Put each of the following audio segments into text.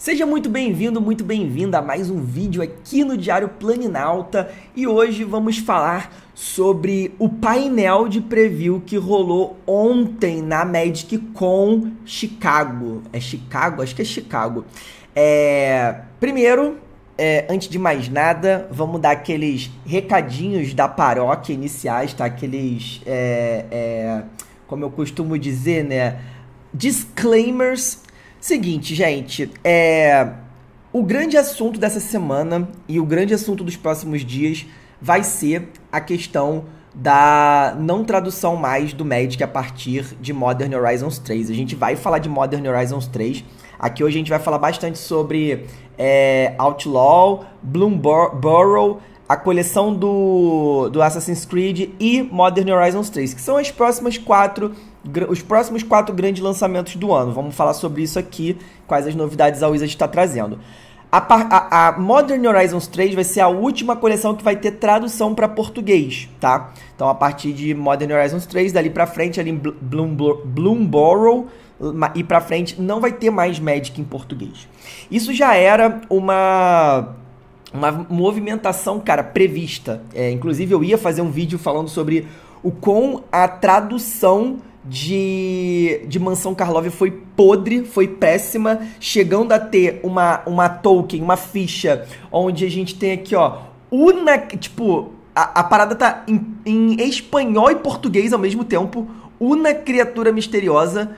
Seja muito bem-vindo, muito bem-vinda a mais um vídeo aqui no Diário Planinalta e hoje vamos falar sobre o painel de preview que rolou ontem na Magic com Chicago. É Chicago? Acho que é Chicago. É... Primeiro, é, antes de mais nada, vamos dar aqueles recadinhos da paróquia iniciais, tá? Aqueles, é, é como eu costumo dizer, né? Disclaimers Seguinte, gente, é... o grande assunto dessa semana e o grande assunto dos próximos dias vai ser a questão da não tradução mais do Magic a partir de Modern Horizons 3. A gente vai falar de Modern Horizons 3. Aqui hoje a gente vai falar bastante sobre é, Outlaw, Bloomborough, a coleção do, do Assassin's Creed e Modern Horizons 3, que são as próximas quatro os próximos quatro grandes lançamentos do ano. Vamos falar sobre isso aqui, quais as novidades a Wizard está trazendo. A, a, a, Modern Horizons 3 vai ser a última coleção que vai ter tradução para português, tá? Então, a partir de Modern Horizons 3, dali para frente, ali em Bloomborough e para frente, não vai ter mais Magic em português. Isso já era uma uma movimentação, cara, prevista. É, inclusive, eu ia fazer um vídeo falando sobre o com a tradução de, de Mansão Karlov foi podre, foi péssima, chegando a ter uma, uma token, uma ficha, onde a gente tem aqui, ó, una, tipo, a, a parada tá em, em espanhol e português ao mesmo tempo, uma criatura misteriosa,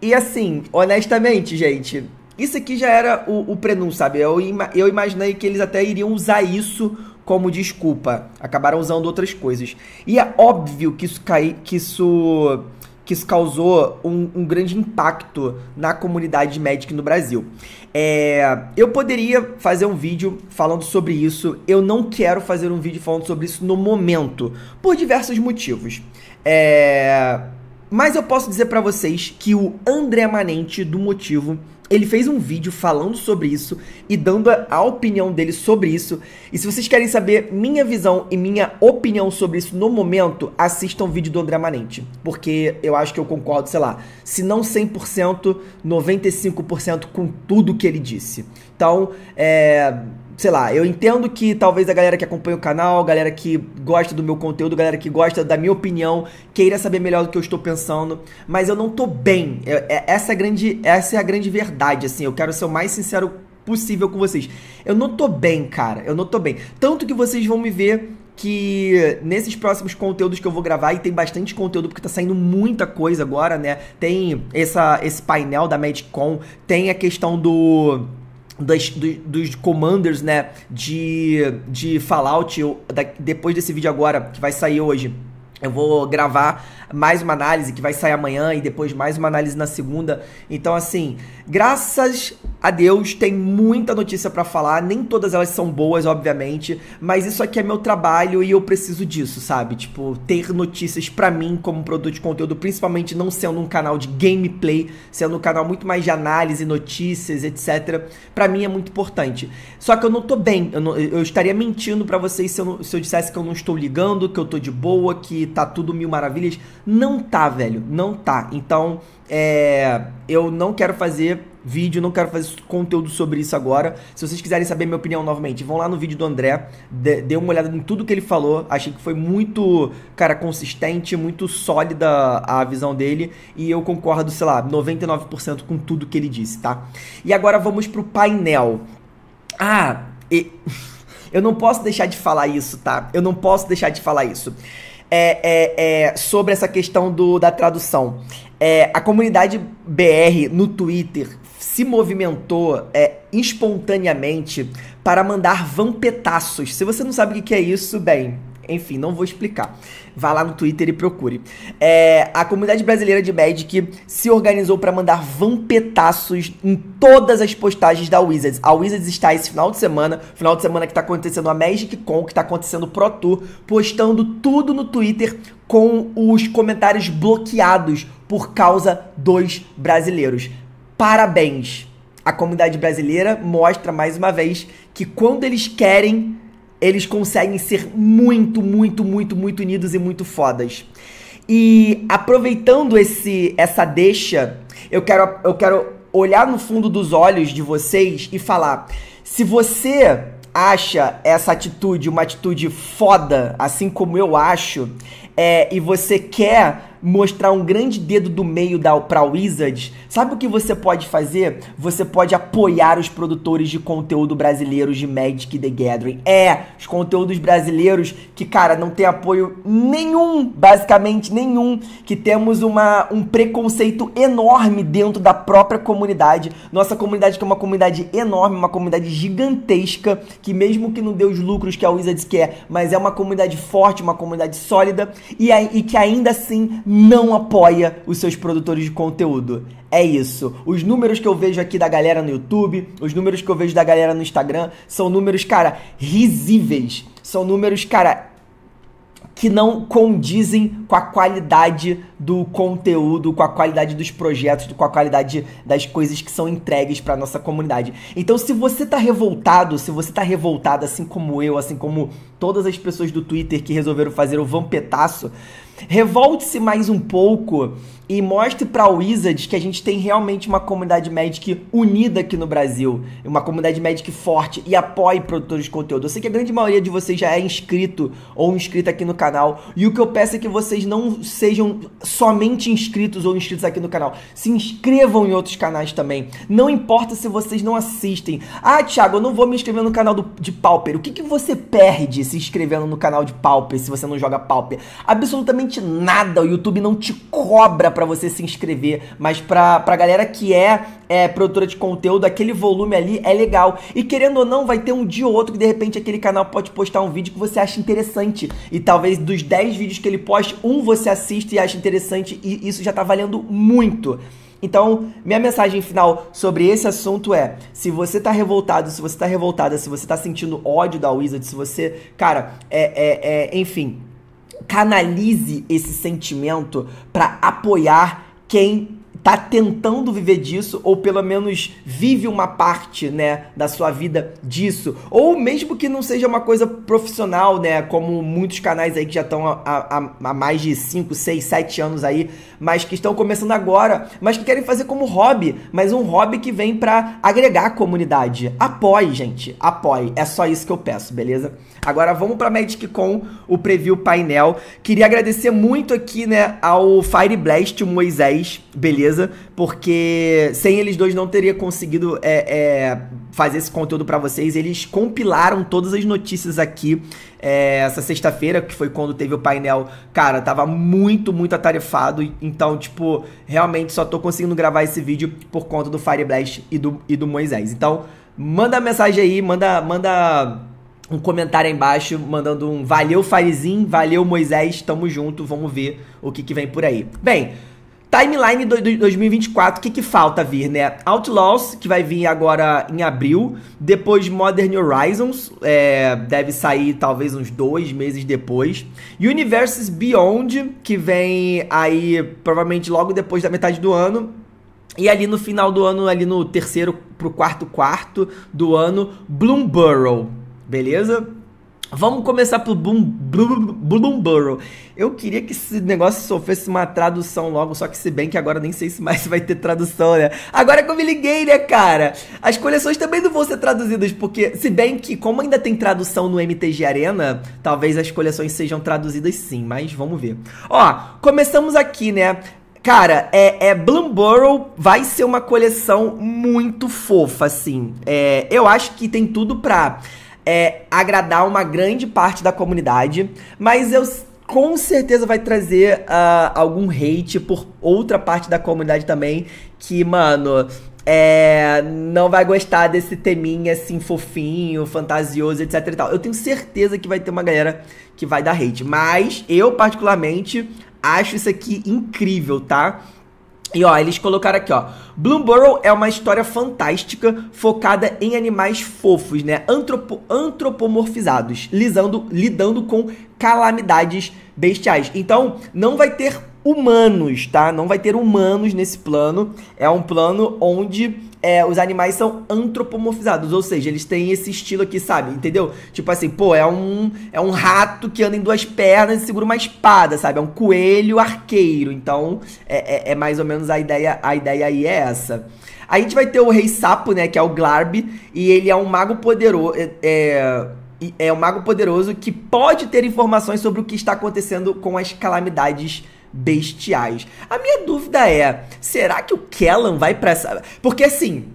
e assim, honestamente, gente, isso aqui já era o, o prenúncio sabe? Eu, eu imaginei que eles até iriam usar isso como desculpa. Acabaram usando outras coisas. E é óbvio que isso cai, que isso que isso causou um, um grande impacto na comunidade médica no Brasil. É, eu poderia fazer um vídeo falando sobre isso, eu não quero fazer um vídeo falando sobre isso no momento, por diversos motivos. É, mas eu posso dizer para vocês que o André Manente, do motivo ele fez um vídeo falando sobre isso e dando a opinião dele sobre isso. E se vocês querem saber minha visão e minha opinião sobre isso no momento, assistam o vídeo do André Manente. Porque eu acho que eu concordo, sei lá, se não 100%, 95% com tudo que ele disse. Então, é sei lá, eu entendo que talvez a galera que acompanha o canal, a galera que gosta do meu conteúdo, a galera que gosta da minha opinião, queira saber melhor do que eu estou pensando, mas eu não tô bem. Eu, é, é, essa é a grande, essa é a grande verdade, assim. Eu quero ser o mais sincero possível com vocês. Eu não tô bem, cara. Eu não tô bem. Tanto que vocês vão me ver que nesses próximos conteúdos que eu vou gravar, e tem bastante conteúdo, porque tá saindo muita coisa agora, né? Tem essa, esse painel da Medicom, tem a questão do das, dos commanders, né, de, de Fallout, eu, da, depois desse vídeo agora, que vai sair hoje, eu vou gravar mais uma análise que vai sair amanhã e depois mais uma análise na segunda. Então, assim, graças Adeus, tem muita notícia para falar, nem todas elas são boas, obviamente, mas isso aqui é meu trabalho e eu preciso disso, sabe? Tipo, ter notícias para mim como produto de conteúdo, principalmente não sendo um canal de gameplay, sendo um canal muito mais de análise, notícias, etc. Para mim é muito importante. Só que eu não tô bem, eu, não, eu estaria mentindo para vocês se eu, não, se eu dissesse que eu não estou ligando, que eu tô de boa, que tá tudo mil maravilhas. Não tá, velho, não tá. Então, é, eu não quero fazer vídeo, não quero fazer conteúdo sobre isso agora. Se vocês quiserem saber minha opinião novamente, vão lá no vídeo do André, dê, dê uma olhada em tudo que ele falou. Achei que foi muito, cara, consistente, muito sólida a visão dele e eu concordo, sei lá, 99% com tudo que ele disse, tá? E agora vamos pro painel. Ah, e... eu não posso deixar de falar isso, tá? Eu não posso deixar de falar isso. É, é, é, sobre essa questão do, da tradução. É, a comunidade BR no Twitter se movimentou é, espontaneamente para mandar vampetaços. Se você não sabe o que é isso, bem, enfim, não vou explicar. Vá lá no Twitter e procure. É, a comunidade brasileira de Magic se organizou para mandar vampetaços em todas as postagens da Wizards. A Wizards está esse final de semana, final de semana que está acontecendo a Magic Con, que está acontecendo o Pro Tour, postando tudo no Twitter com os comentários bloqueados por causa dos brasileiros. Parabéns! A comunidade brasileira mostra mais uma vez que quando eles querem eles conseguem ser muito, muito, muito, muito unidos e muito fodas. E aproveitando esse essa deixa, eu quero, eu quero olhar no fundo dos olhos de vocês e falar: se você acha essa atitude uma atitude foda, assim como eu acho, é, e você quer mostrar um grande dedo do meio da para Wizards, sabe o que você pode fazer? Você pode apoiar os produtores de conteúdo brasileiros de Magic the Gathering. É, os conteúdos brasileiros que, cara, não tem apoio nenhum, basicamente nenhum, que temos uma, um preconceito enorme dentro da própria comunidade. Nossa comunidade que é uma comunidade enorme, uma comunidade gigantesca, que mesmo que não dê os lucros que a Wizards quer, mas é uma comunidade forte, uma comunidade sólida e, e que ainda assim não apoia os seus produtores de conteúdo. É isso. Os números que eu vejo aqui da galera no YouTube, os números que eu vejo da galera no Instagram, são números, cara, risíveis. São números, cara, que não condizem com a qualidade do conteúdo, com a qualidade dos projetos, com a qualidade das coisas que são entregues para nossa comunidade. Então, se você tá revoltado, se você tá revoltado assim como eu, assim como todas as pessoas do Twitter que resolveram fazer o vampetaço, Revolte-se mais um pouco e mostre para Wizards que a gente tem realmente uma comunidade Magic unida aqui no Brasil, uma comunidade Magic forte e apoie produtores de conteúdo. Eu sei que a grande maioria de vocês já é inscrito ou inscrita aqui no canal, e o que eu peço é que vocês não sejam somente inscritos ou inscritos aqui no canal, se inscrevam em outros canais também. Não importa se vocês não assistem. Ah, Thiago, eu não vou me inscrever no canal do, de Pauper. O que, que você perde se inscrevendo no canal de Pauper se você não joga Pauper? Absolutamente nada. O YouTube não te cobra para você se inscrever, mas pra, pra galera que é, é produtora de conteúdo, aquele volume ali é legal. E querendo ou não, vai ter um dia ou outro que de repente aquele canal pode postar um vídeo que você acha interessante. E talvez dos 10 vídeos que ele poste, um você assiste e acha interessante, e isso já tá valendo muito. Então, minha mensagem final sobre esse assunto é: se você tá revoltado, se você tá revoltada, se você tá sentindo ódio da Wizard, se você, cara, é, é, é enfim, canalize esse sentimento para apoiar quem tá tentando viver disso ou pelo menos vive uma parte, né, da sua vida disso, ou mesmo que não seja uma coisa profissional, né, como muitos canais aí que já estão há, há, há mais de 5, 6, 7 anos aí mas que estão começando agora, mas que querem fazer como hobby, mas um hobby que vem para agregar a comunidade. Apoie, gente, apoie. É só isso que eu peço, beleza? Agora vamos para Magic Con, o preview painel. Queria agradecer muito aqui, né, ao Fire Blast, o Moisés, beleza? Porque sem eles dois não teria conseguido é, é fazer esse conteúdo para vocês. Eles compilaram todas as notícias aqui é, essa sexta-feira, que foi quando teve o painel. Cara, tava muito, muito atarefado. Então, tipo, realmente só tô conseguindo gravar esse vídeo por conta do Fireblast e do, e do Moisés. Então, manda mensagem aí, manda. manda um comentário aí embaixo mandando um valeu Firezinho, valeu Moisés, tamo junto, vamos ver o que, que vem por aí. Bem, Timeline do, do 2024, o que, que falta vir, né? Outlaws, que vai vir agora em abril. Depois Modern Horizons, é, deve sair talvez uns dois meses depois. Universes Beyond, que vem aí provavelmente logo depois da metade do ano. E ali no final do ano, ali no terceiro pro quarto quarto do ano, Bloomborough, beleza? Vamos começar pelo Bloom, Eu queria que esse negócio sofresse uma tradução logo, só que se bem que agora nem sei se mais vai ter tradução, né? Agora que eu me liguei, né, cara? As coleções também não vão ser traduzidas, porque se bem que, como ainda tem tradução no MTG Arena, talvez as coleções sejam traduzidas sim, mas vamos ver. Ó, começamos aqui, né? Cara, é, é Bloomborough vai ser uma coleção muito fofa, assim. É, eu acho que tem tudo pra é, agradar uma grande parte da comunidade, mas eu com certeza vai trazer uh, algum hate por outra parte da comunidade também, que, mano, é, não vai gostar desse teminha assim fofinho, fantasioso, etc e tal. Eu tenho certeza que vai ter uma galera que vai dar hate, mas eu particularmente acho isso aqui incrível, tá? E ó, eles colocaram aqui, ó. Bloomborough é uma história fantástica focada em animais fofos, né? Antropo antropomorfizados, lisando, lidando com calamidades bestiais. Então, não vai ter humanos, tá? Não vai ter humanos nesse plano. É um plano onde é, os animais são antropomorfizados, ou seja, eles têm esse estilo aqui, sabe? Entendeu? Tipo assim, pô, é um, é um rato que anda em duas pernas e segura uma espada, sabe? É um coelho arqueiro. Então, é, é, é mais ou menos a ideia, a ideia aí é essa. a gente vai ter o Rei Sapo, né? Que é o Glarb, e ele é um mago poderoso. É, é, é um mago poderoso que pode ter informações sobre o que está acontecendo com as calamidades bestiais. A minha dúvida é, será que o Kellan vai para essa... Porque assim,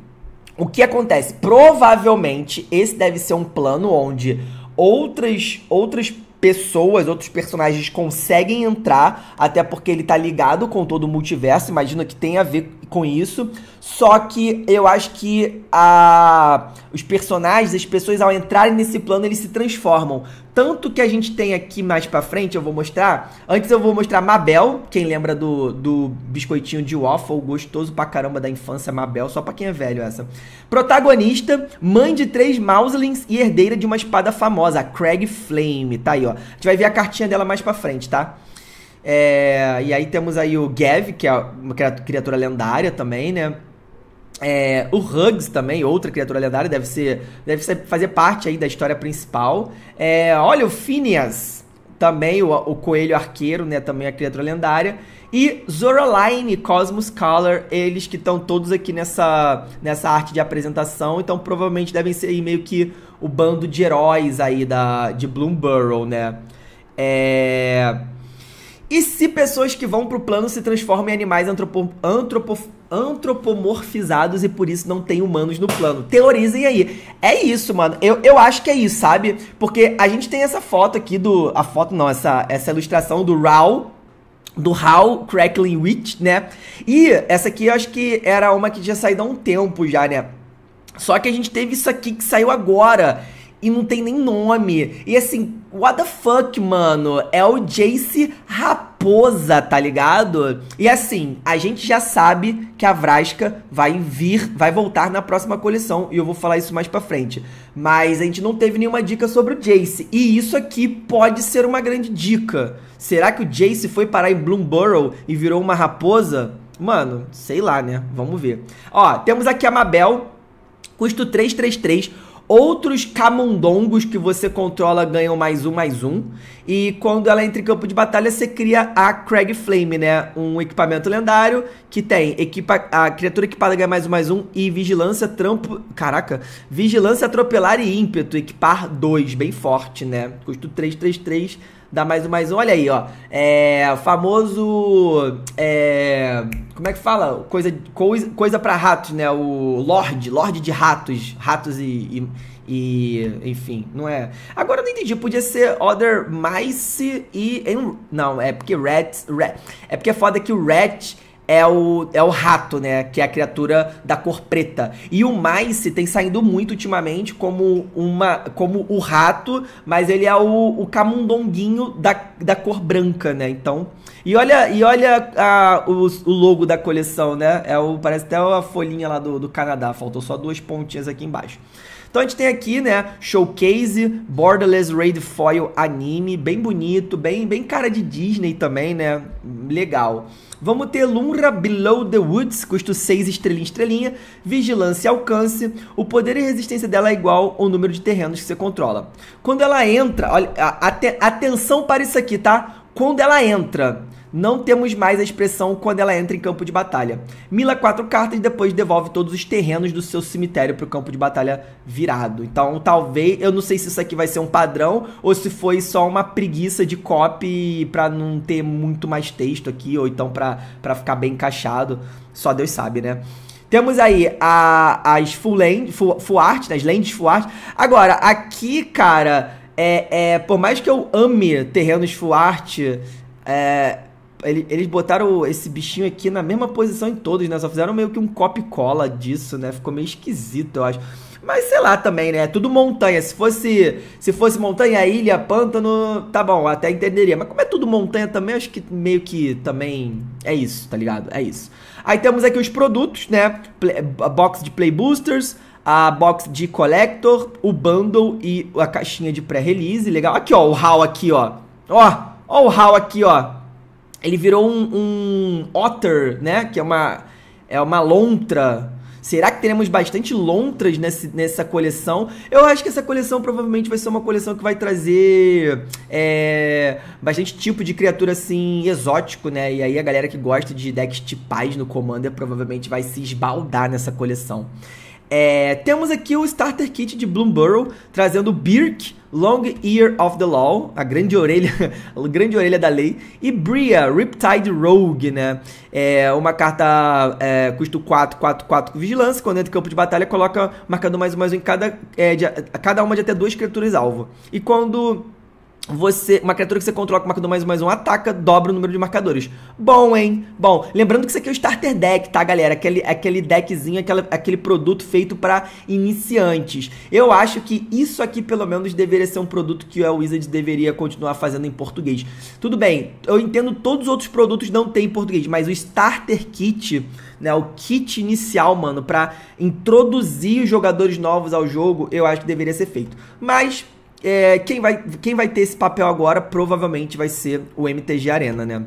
o que acontece? Provavelmente esse deve ser um plano onde outras outras pessoas, outros personagens conseguem entrar, até porque ele tá ligado com todo o multiverso. Imagina que tem a ver com isso. Só que eu acho que a, os personagens, as pessoas ao entrarem nesse plano, eles se transformam. Tanto que a gente tem aqui mais pra frente, eu vou mostrar. Antes eu vou mostrar Mabel, quem lembra do, do biscoitinho de waffle, gostoso pra caramba da infância Mabel, só pra quem é velho essa. Protagonista, mãe de três Mauslings e herdeira de uma espada famosa, a Craig Flame, tá aí ó. A gente vai ver a cartinha dela mais pra frente, tá? É, e aí temos aí o Gav, que é uma criatura lendária também, né? É, o Hugs também, outra criatura lendária, deve ser, deve ser, fazer parte aí da história principal. É, olha o Phineas, também o, o, coelho arqueiro, né, também a criatura lendária. E Zoraline e Cosmos Color, eles que estão todos aqui nessa, nessa arte de apresentação, então provavelmente devem ser meio que o bando de heróis aí da, de Bloomborough, né? É... E se pessoas que vão para o plano se transformam em animais antropo, antropo, antropomorfizados e por isso não tem humanos no plano? Teorizem aí. É isso, mano. Eu, eu acho que é isso, sabe? Porque a gente tem essa foto aqui do. A foto não, essa, essa ilustração do Raul. Do Hal Crackling Witch, né? E essa aqui eu acho que era uma que tinha saído há um tempo já, né? Só que a gente teve isso aqui que saiu agora e não tem nem nome. E assim, what the fuck, mano? É o Jace Raposa, tá ligado? E assim, a gente já sabe que a Vraska vai vir, vai voltar na próxima coleção, e eu vou falar isso mais pra frente. Mas a gente não teve nenhuma dica sobre o Jace, e isso aqui pode ser uma grande dica. Será que o Jace foi parar em Bloomborough e virou uma raposa? Mano, sei lá, né? Vamos ver. Ó, temos aqui a Mabel, custo 333 Outros camundongos que você controla ganham mais um, mais um. E quando ela entra em campo de batalha, você cria a Craig Flame, né? Um equipamento lendário que tem equipa, a criatura equipada ganha mais um, mais um. E vigilância, trampo. Caraca! Vigilância, atropelar e ímpeto. Equipar dois, bem forte, né? Custo 3, 3, 3. Dá mais um, mais um. Olha aí, ó. É. Famoso. É. Como é que fala? Coisa, coisa, coisa pra ratos, né? O Lorde. Lorde de ratos. Ratos e, e e enfim, não é. Agora eu não entendi, podia ser Other Mice e. Não, é porque Rat. rat é porque é foda que o Rat é o, é o rato, né? Que é a criatura da cor preta. E o Mice tem saindo muito ultimamente como uma como o rato, mas ele é o, o camundonguinho da, da cor branca, né? Então. E olha, e olha a, o, o logo da coleção, né? É o, parece até a folhinha lá do, do Canadá. Faltou só duas pontinhas aqui embaixo. Então a gente tem aqui, né, Showcase, Borderless Raid Foil Anime, bem bonito, bem, bem cara de Disney também, né? Legal. Vamos ter Lunra Below the Woods, custo 6 estrelinha estrelinha, vigilância e alcance. O poder e resistência dela é igual ao número de terrenos que você controla. Quando ela entra, olha, atenção para isso aqui, tá? Quando ela entra, não temos mais a expressão quando ela entra em campo de batalha. Mila quatro cartas e depois devolve todos os terrenos do seu cemitério para o campo de batalha virado. Então, talvez, eu não sei se isso aqui vai ser um padrão ou se foi só uma preguiça de copy para não ter muito mais texto aqui ou então para ficar bem encaixado. Só Deus sabe, né? Temos aí a, as full, land, full, full art, né? as lands full art. Agora, aqui, cara, é, é por mais que eu ame terrenos full art, é, ele, eles botaram esse bichinho aqui na mesma posição em todos, né? Só fizeram meio que um copy-cola disso, né? Ficou meio esquisito, eu acho. Mas sei lá também, né? É tudo montanha. Se fosse, se fosse montanha, ilha, pântano, tá bom, até entenderia. Mas como é tudo montanha também, acho que meio que também é isso, tá ligado? É isso. Aí temos aqui os produtos, né? a box de Play Boosters, a box de Collector, o bundle e a caixinha de pré-release, legal. Aqui, ó, o haul aqui, ó. Ó, ó o haul aqui, ó ele virou um, um otter, né? Que é uma, é uma lontra. Será que teremos bastante lontras nesse, nessa coleção? Eu acho que essa coleção provavelmente vai ser uma coleção que vai trazer é, bastante tipo de criatura assim exótico, né? E aí a galera que gosta de decks tipais no Commander provavelmente vai se esbaldar nessa coleção. É, temos aqui o Starter Kit de Bloomborough, trazendo Birk, Long Ear of the Law, a grande orelha, a grande orelha da lei, e Bria, Riptide Rogue, né? É uma carta é, custo 4, 4, 4 com vigilância, quando entra em campo de batalha, coloca marcador mais um mais um em cada, é, de, cada uma de até duas criaturas alvo. E quando você, uma criatura que você controla com marcador mais um mais um ataca, dobra o número de marcadores. Bom, hein? Bom, lembrando que isso aqui é o starter deck, tá, galera? Aquele, aquele deckzinho, aquela, aquele produto feito para iniciantes. Eu acho que isso aqui, pelo menos, deveria ser um produto que a Wizard deveria continuar fazendo em português. Tudo bem, eu entendo todos os outros produtos não tem em português, mas o starter kit, né, o kit inicial, mano, para introduzir os jogadores novos ao jogo, eu acho que deveria ser feito. Mas é, quem, vai, quem vai ter esse papel agora provavelmente vai ser o MTG Arena, né?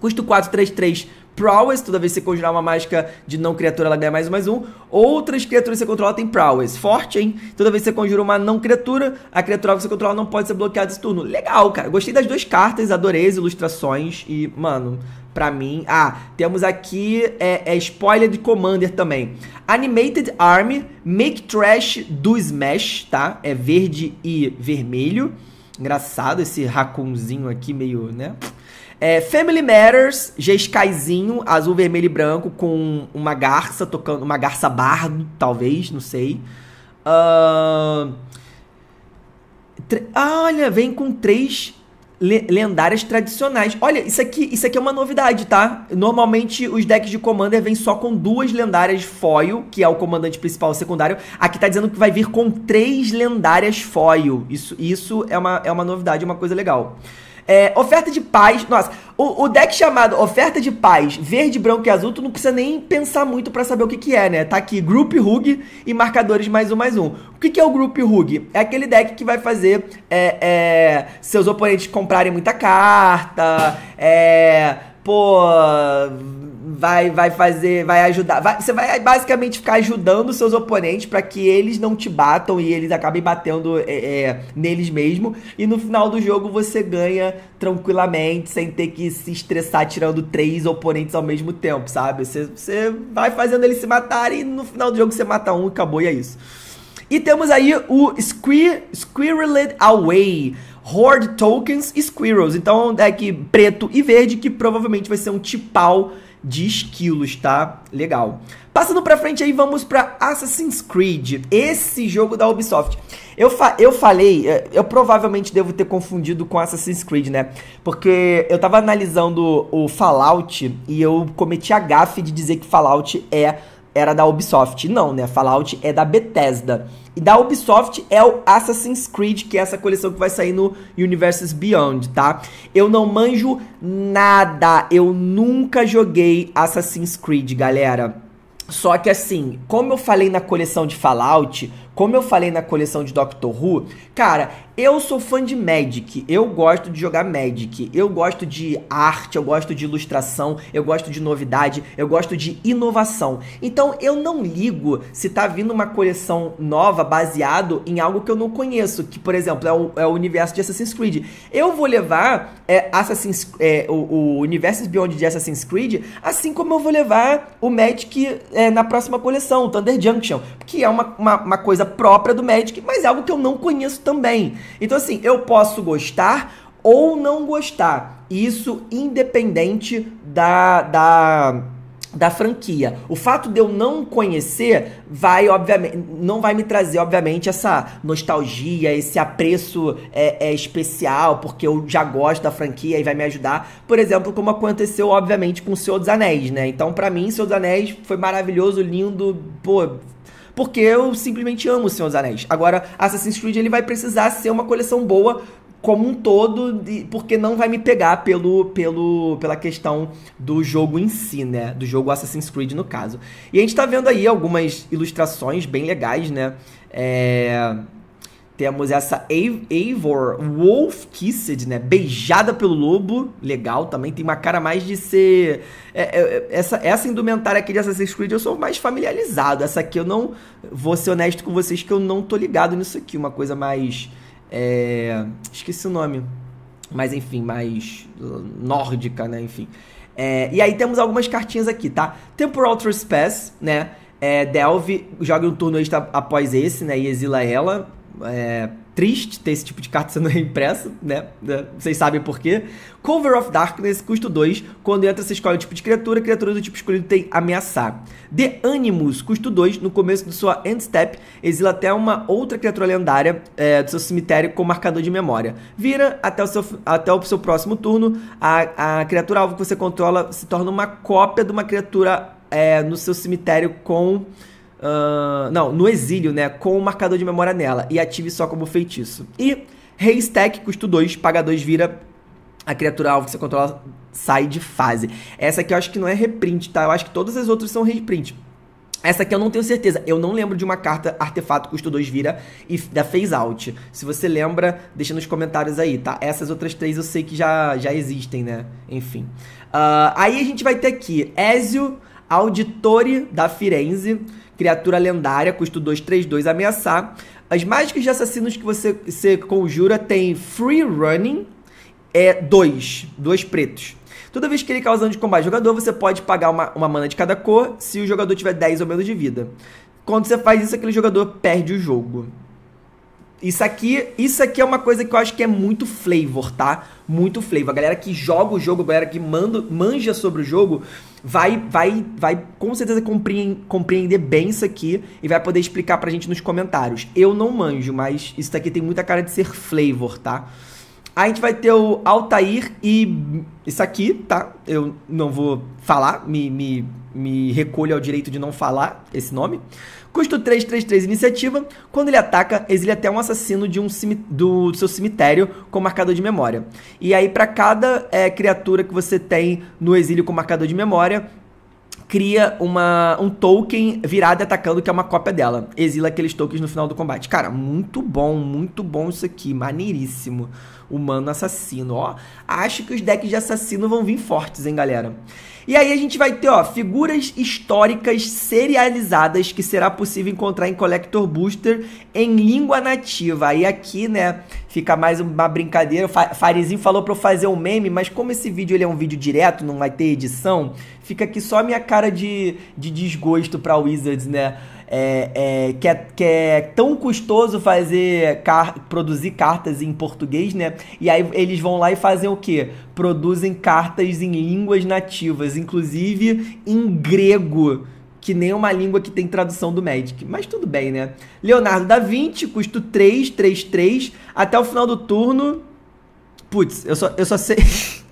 Custo 433 Prowess, toda vez que você conjurar uma mágica de não criatura, ela ganha mais um, mais um. Outras criaturas que você controla tem Prowess. Forte, hein? Toda vez que você conjura uma não criatura, a criatura que você controla não pode ser bloqueada esse turno. Legal, cara. Gostei das duas cartas, adorei as ilustrações e, mano, Pra mim. Ah, temos aqui é, é spoiler de Commander também. Animated Army, Make Trash do Smash, tá? É verde e vermelho. Engraçado esse racunzinho aqui, meio, né? É, Family Matters, Jescaizinho, azul, vermelho e branco, com uma garça tocando, uma garça bardo, talvez, não sei. Uh... Tre... Ah, olha, vem com três lendárias tradicionais. Olha, isso aqui, isso aqui é uma novidade, tá? Normalmente os decks de Commander vêm só com duas lendárias foil, que é o comandante principal e secundário. Aqui tá dizendo que vai vir com três lendárias foil. Isso, isso é, uma, é uma novidade, uma coisa legal. É, oferta de paz. Nossa, o, o, deck chamado Oferta de Paz, verde, branco e azul, tu não precisa nem pensar muito para saber o que, que é, né? Tá aqui Group Hug e marcadores mais um, mais um. O que, que é o Group Hug? É aquele deck que vai fazer é, é, seus oponentes comprarem muita carta, é, pô, vai, vai fazer, vai ajudar. Vai, você vai basicamente ficar ajudando seus oponentes para que eles não te batam e eles acabem batendo é, é, neles mesmo. E no final do jogo você ganha tranquilamente, sem ter que se estressar tirando três oponentes ao mesmo tempo, sabe? Você, você vai fazendo eles se matarem e no final do jogo você mata um e acabou, e é isso. E temos aí o Squir Squirreled Away. Horde Tokens e Squirrels. Então, deck é preto e verde, que provavelmente vai ser um tipal de esquilos, tá? Legal. Passando pra frente aí, vamos pra Assassin's Creed. Esse jogo da Ubisoft. Eu, fa eu falei, é, eu provavelmente devo ter confundido com Assassin's Creed, né? Porque eu tava analisando o Fallout e eu cometi a gafe de dizer que Fallout é era da Ubisoft. Não, né? Fallout é da Bethesda. E da Ubisoft é o Assassin's Creed, que é essa coleção que vai sair no Universes Beyond, tá? Eu não manjo nada. Eu nunca joguei Assassin's Creed, galera. Só que assim, como eu falei na coleção de Fallout, como eu falei na coleção de Doctor Who, cara, eu sou fã de Magic, eu gosto de jogar Magic, eu gosto de arte, eu gosto de ilustração, eu gosto de novidade, eu gosto de inovação. Então eu não ligo se tá vindo uma coleção nova baseado em algo que eu não conheço, que por exemplo é o, é o universo de Assassin's Creed. Eu vou levar é, Assassin's, é, o, o universo Beyond de Assassin's Creed, assim como eu vou levar o Magic é, na próxima coleção, o Thunder Junction, que é uma, uma, uma coisa própria do Magic, mas é algo que eu não conheço também. Então, assim, eu posso gostar ou não gostar. Isso independente da. da da franquia. O fato de eu não conhecer vai, obviamente, não vai me trazer, obviamente, essa nostalgia, esse apreço é, é, especial, porque eu já gosto da franquia e vai me ajudar. Por exemplo, como aconteceu, obviamente, com o Senhor dos Anéis, né? Então, para mim, Senhor dos Anéis foi maravilhoso, lindo, pô, porque eu simplesmente amo O Senhor dos Anéis. Agora, Assassin's Creed ele vai precisar ser uma coleção boa como um todo, de, porque não vai me pegar pelo, pelo pela questão do jogo em si, né? Do jogo Assassin's Creed, no caso. E a gente tá vendo aí algumas ilustrações bem legais, né? É temos essa Eivor Wolf Kissed, né? Beijada pelo lobo. Legal também. Tem uma cara mais de ser. É, é, essa, essa indumentária aqui de Assassin's Creed eu sou mais familiarizado. Essa aqui eu não. Vou ser honesto com vocês que eu não tô ligado nisso aqui. Uma coisa mais. É... Esqueci o nome. Mas enfim, mais uh, nórdica, né? Enfim. É, e aí temos algumas cartinhas aqui, tá? Temporal Trespass, né? É, Delve joga um turno extra após esse, né? E exila ela é, triste ter esse tipo de carta sendo reimpressa, né? É, vocês sabem por quê. Cover of Darkness, custo 2. Quando entra, você escolhe o tipo de criatura. Criatura do tipo escolhido tem ameaçar. The Animus, custo 2. No começo de sua end step, exila até uma outra criatura lendária é, do seu cemitério com marcador de memória. Vira até o seu, até o seu próximo turno. A, a criatura alvo que você controla se torna uma cópia de uma criatura é, no seu cemitério com não, no exílio, né? Com o marcador de memória nela. E ative só como feitiço. E Haystack, custo 2, paga 2, vira a criatura alvo que você controla sai de fase. Essa aqui eu acho que não é reprint, tá? Eu acho que todas as outras são reprint. Essa aqui eu não tenho certeza. Eu não lembro de uma carta artefato custo 2 vira e da phase out. Se você lembra, deixa nos comentários aí, tá? Essas outras três eu sei que já, já existem, né? Enfim. Uh, aí a gente vai ter aqui Ezio Auditore da Firenze criatura lendária, custo 2, 3, 2, ameaçar. As mágicas de assassinos que você, você conjura tem Free Running, é 2, 2 pretos. Toda vez que ele causa dano de combate ao jogador, você pode pagar uma, uma mana de cada cor se o jogador tiver 10 ou menos de vida. Quando você faz isso, aquele jogador perde o jogo. Isso aqui, isso aqui é uma coisa que eu acho que é muito flavor, tá? Muito flavor. A galera que joga o jogo, a galera que manda, manja sobre o jogo, vai vai vai com certeza compreender bem isso aqui e vai poder explicar pra gente nos comentários. Eu não manjo, mas isso aqui tem muita cara de ser flavor, tá? A gente vai ter o Altair e isso aqui, tá? Eu não vou falar, me, me, me recolho ao direito de não falar esse nome. Custo 3 iniciativa. Quando ele ataca, exilia até um assassino de um do seu cemitério com marcador de memória. E aí, para cada é, criatura que você tem no exílio com marcador de memória, cria uma, um token virado atacando, que é uma cópia dela. Exila aqueles tokens no final do combate. Cara, muito bom, muito bom isso aqui. Maneiríssimo. Humano assassino, ó. Acho que os decks de assassino vão vir fortes, hein, galera. E aí a gente vai ter, ó, figuras históricas serializadas que será possível encontrar em Collector Booster em língua nativa. Aí aqui, né, fica mais uma brincadeira. O Farizinho falou para eu fazer um meme, mas como esse vídeo ele é um vídeo direto, não vai ter edição, fica aqui só a minha cara de, de desgosto pra Wizards, né? é, é, que, é, que é tão custoso fazer car produzir cartas em português, né? E aí eles vão lá e fazem o quê? Produzem cartas em línguas nativas, inclusive em grego que nem é uma língua que tem tradução do Magic. Mas tudo bem, né? Leonardo da Vinci, custo 3, 3, 3. Até o final do turno. Putz, eu só, eu só sei.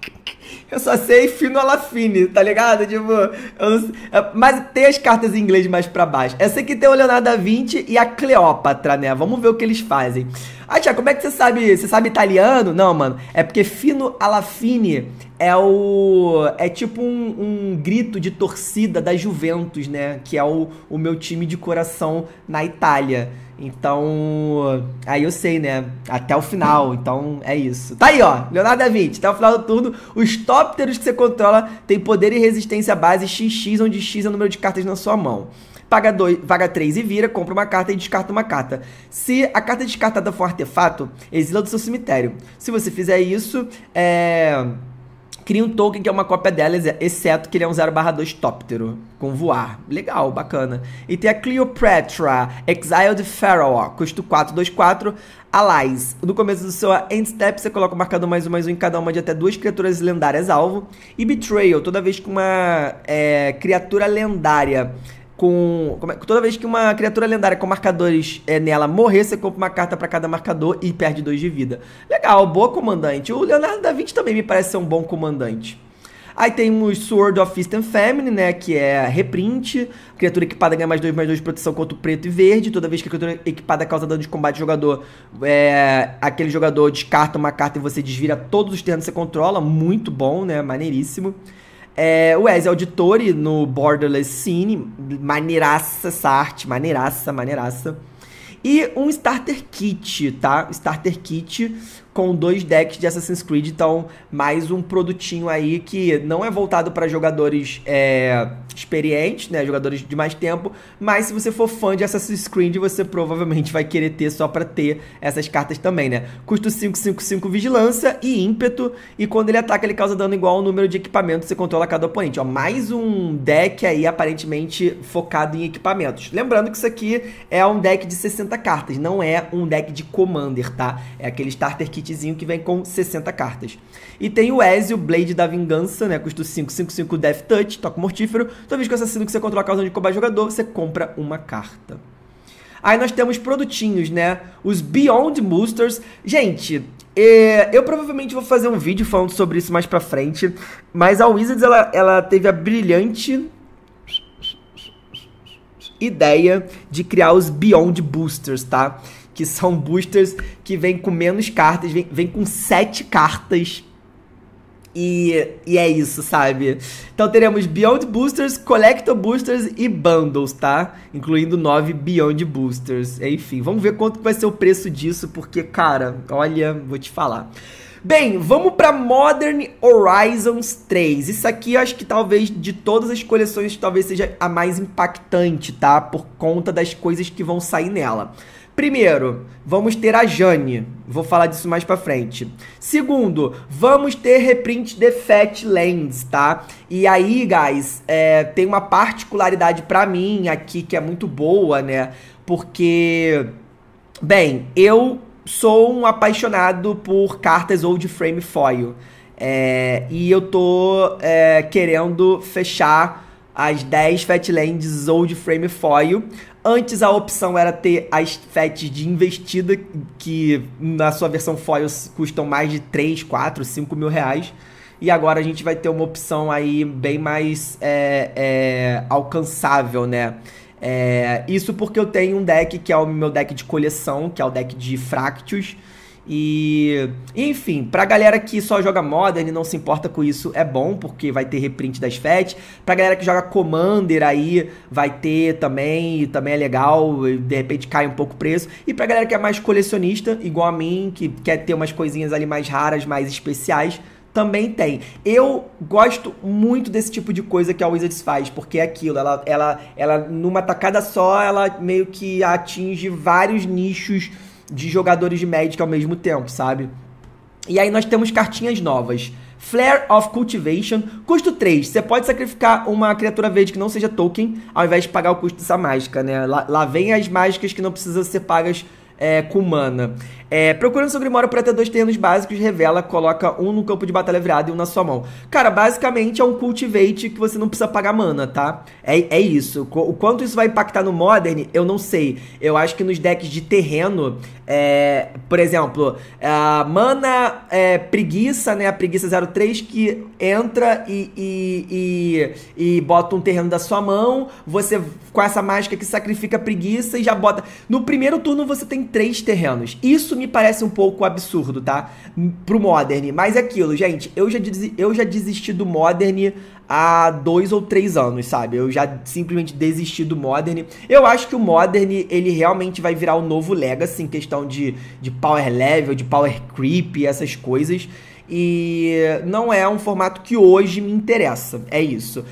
eu só sei fino ala fine, tá ligado? Tipo, não... mas tem as cartas em inglês mais para baixo. Essa aqui tem o Leonardo da Vinci e a Cleópatra, né? Vamos ver o que eles fazem. Ah, tia, como é que você sabe? Você sabe italiano? Não, mano. É porque fino alla fine é o. É tipo um, um, grito de torcida da Juventus, né? Que é o, o meu time de coração na Itália. Então, aí eu sei, né? Até o final. Então, é isso. Tá aí, ó. Leonardo da Vinci. Até o final do turno, os tópteros que você controla têm poder e resistência base XX, onde X é o número de cartas na sua mão. Paga dois vaga 3 e vira, compra uma carta e descarta uma carta. Se a carta descartada for um artefato, exila do seu cemitério. Se você fizer isso, é cria um token que é uma cópia dela exceto que ele é um 0/2 tóptero, com voar. Legal, bacana. E tem a Cleopatra, Exiled Pharaoh, custo 424, Allies. No começo do seu end step, você coloca o marcador mais um mais um em cada uma de até duas criaturas lendárias alvo. E Betrayal, toda vez que uma é, criatura lendária com. É, toda vez que uma criatura lendária com marcadores é, nela morrer, você compra uma carta para cada marcador e perde dois de vida. Legal, boa comandante. O Leonardo da Vinci também me parece ser um bom comandante. Aí temos Sword of Fist and Family, né? Que é reprint. Criatura equipada ganha mais 2, mais 2 de proteção contra o preto e verde. Toda vez que a criatura equipada causa dano de combate jogador, é, aquele jogador descarta uma carta e você desvira todos os terrenos que você controla. Muito bom, né? Maneiríssimo. É, o Wes é no Borderless Cine, maneiraça essa arte, maneiraça, maneiraça. E um starter kit, tá? Starter kit com dois decks de Assassin's Creed. Então, mais um produtinho aí que não é voltado para jogadores é, experientes, né? Jogadores de mais tempo. Mas se você for fã de Assassin's Creed, você provavelmente vai querer ter só para ter essas cartas também, né? Custo 555 Vigilância e Ímpeto. E quando ele ataca, ele causa dano igual ao número de equipamentos que você controla cada oponente. Ó, mais um deck aí aparentemente focado em equipamentos. Lembrando que isso aqui é um deck de 60 cartas, não é um deck de Commander, tá? É aquele starter kit kitzinho que vem com 60 cartas. E tem o Ezio, Blade da Vingança, né? Custo 5, 5, 5, Death Touch, toca mortífero. Toda vez que o assassino que você controla causa de cobrar jogador, você compra uma carta. Aí nós temos produtinhos, né? Os Beyond Boosters. Gente, é, eu provavelmente vou fazer um vídeo falando sobre isso mais pra frente. Mas a Wizards, ela, ela teve a brilhante ideia de criar os Beyond Boosters, tá? que são boosters que vêm com menos cartas, vem, vem com sete cartas. E, e é isso, sabe? Então teremos Beyond Boosters, Collector Boosters e Bundles, tá? Incluindo nove Beyond Boosters. Enfim, vamos ver quanto vai ser o preço disso, porque, cara, olha, vou te falar. Bem, vamos para Modern Horizons 3. Isso aqui eu acho que talvez de todas as coleções talvez seja a mais impactante, tá? Por conta das coisas que vão sair nela. Primeiro, vamos ter a Jane. Vou falar disso mais pra frente. Segundo, vamos ter reprint de Fatlands, tá? E aí, guys, é, tem uma particularidade pra mim aqui que é muito boa, né? Porque, bem, eu sou um apaixonado por cartas old frame foil. É, e eu tô é, querendo fechar as 10 fatlands ou de frame foil. Antes a opção era ter as Fats de investida, que na sua versão foil custam mais de 3, 4, 5 mil reais. E agora a gente vai ter uma opção aí bem mais é, é, alcançável, né? É, isso porque eu tenho um deck que é o meu deck de coleção, que é o deck de Fractus. E, enfim, pra galera que só joga Modern e não se importa com isso, é bom, porque vai ter reprint das FET. Pra galera que joga Commander aí, vai ter também, e também é legal, de repente cai um pouco o preço. E pra galera que é mais colecionista, igual a mim, que quer ter umas coisinhas ali mais raras, mais especiais, também tem. Eu gosto muito desse tipo de coisa que a Wizards faz, porque é aquilo, ela, ela, ela numa tacada só, ela meio que atinge vários nichos de jogadores de Magic ao mesmo tempo, sabe? E aí nós temos cartinhas novas. Flare of Cultivation, custo 3. Você pode sacrificar uma criatura verde que não seja token, ao invés de pagar o custo dessa mágica, né? Lá, lá vem as mágicas que não precisam ser pagas é, com mana. É, procurando seu Grimório para ter dois terrenos básicos, revela, coloca um no campo de batalha virado e um na sua mão. Cara, basicamente é um cultivate que você não precisa pagar mana, tá? É, é isso. O quanto isso vai impactar no Modern, eu não sei. Eu acho que nos decks de terreno, é, por exemplo, a mana é, preguiça, né? A preguiça 03 que entra e, e, e, e bota um terreno da sua mão. Você, com essa mágica que sacrifica a preguiça e já bota. No primeiro turno você tem três terrenos. Isso me parece um pouco absurdo, tá? Pro Modern. Mas é aquilo, gente. Eu já, eu já desisti do Modern há dois ou três anos, sabe? Eu já simplesmente desisti do Modern. Eu acho que o Modern, ele realmente vai virar o um novo Legacy em questão de, de power level, de power creep, essas coisas. E não é um formato que hoje me interessa, é isso.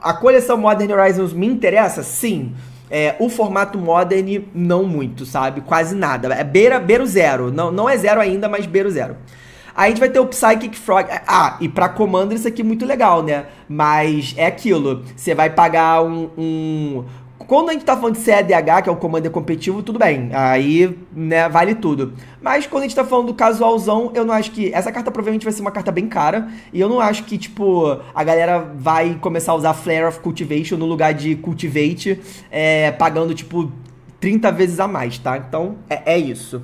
a coleção Modern Horizons me interessa? Sim. É, o formato Modern, não muito, sabe? Quase nada. É beira, beira o zero. Não, não é zero ainda, mas beira o zero. Aí a gente vai ter o Psychic Frog. Ah, e pra Commander isso aqui é muito legal, né? Mas é aquilo. Você vai pagar um, um, quando a gente tá falando de CEDH, que é o Commander competitivo, tudo bem. Aí, né, vale tudo. Mas quando a gente tá falando do casualzão, eu não acho que. Essa carta provavelmente vai ser uma carta bem cara. E eu não acho que, tipo, a galera vai começar a usar Flare of Cultivation no lugar de Cultivate, é, pagando, tipo, 30 vezes a mais, tá? Então, é, é isso.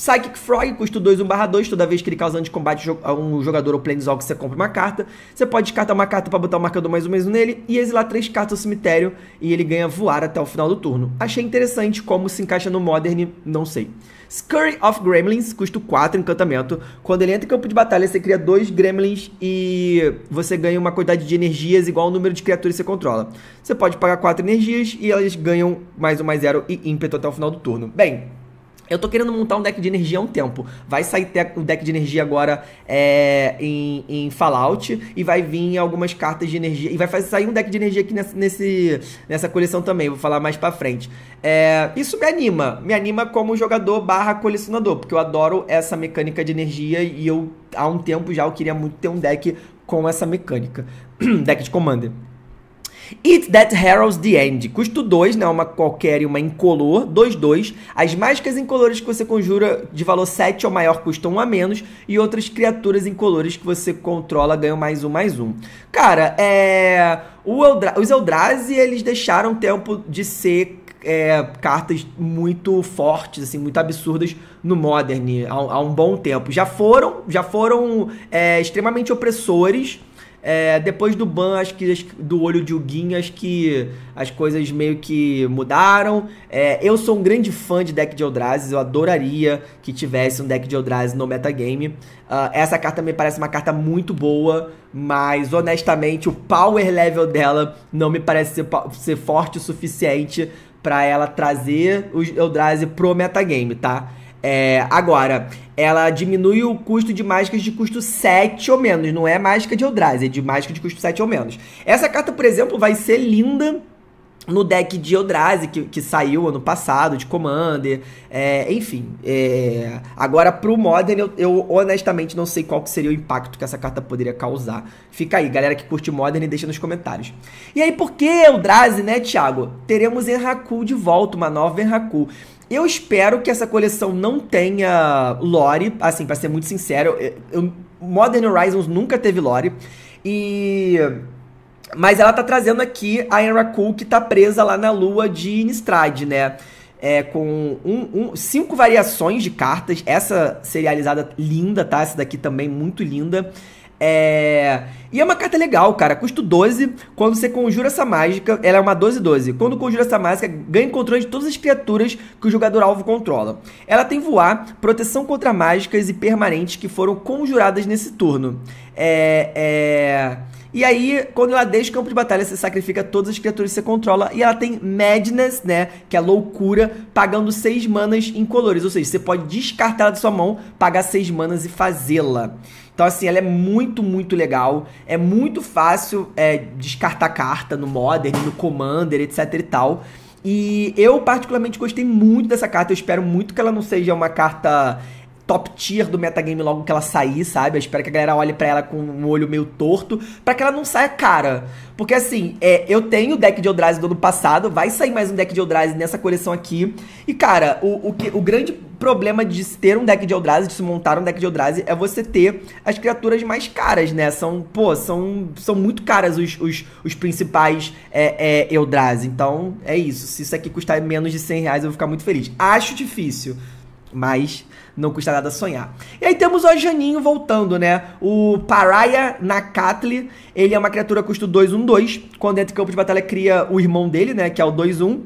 Psychic Frog custa 2, 1 barra 2. Toda vez que ele causa combate a um jogador ou planeswalker, você compra uma carta. Você pode descartar uma carta para botar o um marcador mais um menos nele e exilar três cartas ao cemitério e ele ganha voar até o final do turno. Achei interessante como se encaixa no Modern, não sei. Scurry of Gremlins custa 4 encantamento. Quando ele entra em campo de batalha, você cria dois Gremlins e você ganha uma quantidade de energias igual ao número de criaturas que você controla. Você pode pagar 4 energias e elas ganham mais um mais zero e ímpeto até o final do turno. Bem, eu tô querendo montar um deck de energia há um tempo. Vai sair o deck de energia agora é, em, em, Fallout e vai vir algumas cartas de energia. E vai fazer, sair um deck de energia aqui nessa, nesse, nessa coleção também, vou falar mais pra frente. É, isso me anima. Me anima como jogador barra colecionador, porque eu adoro essa mecânica de energia e eu há um tempo já eu queria muito ter um deck com essa mecânica. deck de Commander. It That Heralds the End. Custo 2, né? Uma qualquer e uma incolor. 2, 2. As mágicas incolores que você conjura de valor 7 ou maior custam 1 um a menos. E outras criaturas incolores que você controla ganham mais um, mais um. Cara, é... Eldra... os Eldrazi, eles deixaram tempo de ser é, cartas muito fortes, assim, muito absurdas no Modern há, há um bom tempo. Já foram, já foram é, extremamente opressores é, depois do ban, acho que do olho de Huguinho, acho que as coisas meio que mudaram. É, eu sou um grande fã de deck de Eldrazi, eu adoraria que tivesse um deck de Eldrazi no metagame. Uh, essa carta me parece uma carta muito boa, mas honestamente o power level dela não me parece ser, ser forte o suficiente para ela trazer os Eldrazi pro metagame, tá? É, agora, ela diminui o custo de mágicas de custo 7 ou menos. Não é mágica de Eldrazi, é de mágica de custo 7 ou menos. Essa carta, por exemplo, vai ser linda no deck de Eldrazi, que, que saiu ano passado, de Commander, é, enfim. É, agora, pro Modern, eu, eu, honestamente não sei qual que seria o impacto que essa carta poderia causar. Fica aí, galera que curte Modern, deixa nos comentários. E aí, por que Eldrazi, né, Thiago? Teremos Enraku de volta, uma nova Enraku. Eu espero que essa coleção não tenha lore, assim, para ser muito sincero, eu, eu, Modern Horizons nunca teve lore. E mas ela tá trazendo aqui a Enra Cool que tá presa lá na lua de Nistrad, né? É, com um, um, cinco variações de cartas. Essa serializada linda, tá? Essa daqui também muito linda. É... E é uma carta legal, cara. Custo 12. Quando você conjura essa mágica, ela é uma 12-12. Quando conjura essa mágica, ganha controle de todas as criaturas que o jogador alvo controla. Ela tem voar, proteção contra mágicas e permanentes que foram conjuradas nesse turno. É. é... E aí, quando ela deixa o campo de batalha, você sacrifica todas as criaturas que você controla. E ela tem Madness, né? Que é loucura, pagando 6 manas em colores. Ou seja, você pode descartar ela da sua mão, pagar 6 manas e fazê-la. Então, assim, ela é muito, muito legal. É muito fácil é, descartar carta no Modern, no Commander, etc e tal. E eu particularmente gostei muito dessa carta. Eu espero muito que ela não seja uma carta top tier do metagame logo que ela sair, sabe? Eu espero que a galera olhe para ela com um olho meio torto, para que ela não saia cara. Porque assim, é, eu tenho o deck de Eldrazi do ano passado, vai sair mais um deck de Eldrazi nessa coleção aqui. E cara, o, o, que, o grande problema de se ter um deck de Eldrazi, de se montar um deck de Eldrazi, é você ter as criaturas mais caras, né? São, pô, são, são muito caras os, os, os principais é, é, Eldrazi. Então, é isso. Se isso aqui custar menos de 100 reais, eu vou ficar muito feliz. Acho difícil. Mas não custa nada sonhar. E aí temos o Janinho voltando, né? O Paraya Nakatli, ele é uma criatura custo 2-1-2. Quando entra em campo de batalha, cria o irmão dele, né? Que é o 2-1.